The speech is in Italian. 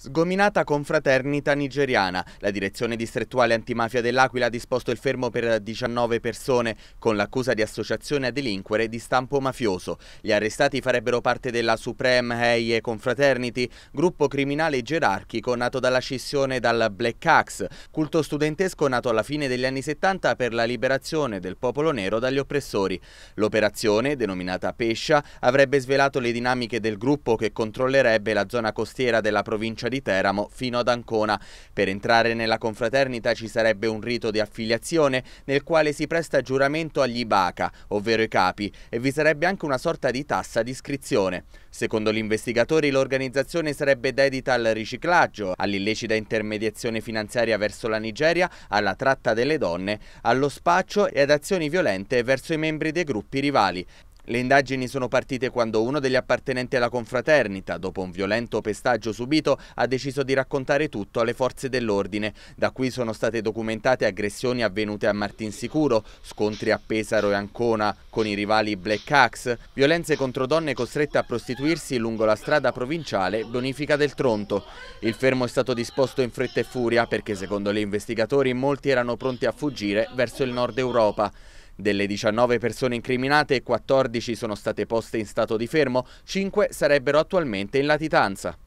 Sgominata confraternita nigeriana. La direzione distrettuale antimafia dell'Aquila ha disposto il fermo per 19 persone con l'accusa di associazione a delinquere di stampo mafioso. Gli arrestati farebbero parte della Supreme Heye Confraternity, gruppo criminale gerarchico nato dalla scissione dal Black Axe, culto studentesco nato alla fine degli anni 70 per la liberazione del popolo nero dagli oppressori. L'operazione, denominata Pescia, avrebbe svelato le dinamiche del gruppo che controllerebbe la zona costiera della provincia provincia di Teramo fino ad Ancona. Per entrare nella confraternita ci sarebbe un rito di affiliazione nel quale si presta giuramento agli Ibaca, ovvero i capi, e vi sarebbe anche una sorta di tassa di iscrizione. Secondo gli investigatori l'organizzazione sarebbe dedita al riciclaggio, all'illecita intermediazione finanziaria verso la Nigeria, alla tratta delle donne, allo spaccio e ad azioni violente verso i membri dei gruppi rivali. Le indagini sono partite quando uno degli appartenenti alla confraternita, dopo un violento pestaggio subito, ha deciso di raccontare tutto alle forze dell'ordine. Da qui sono state documentate aggressioni avvenute a Martinsicuro, scontri a Pesaro e Ancona con i rivali Black Axe, violenze contro donne costrette a prostituirsi lungo la strada provinciale Bonifica del Tronto. Il fermo è stato disposto in fretta e furia perché secondo gli investigatori molti erano pronti a fuggire verso il nord Europa. Delle 19 persone incriminate, 14 sono state poste in stato di fermo, 5 sarebbero attualmente in latitanza.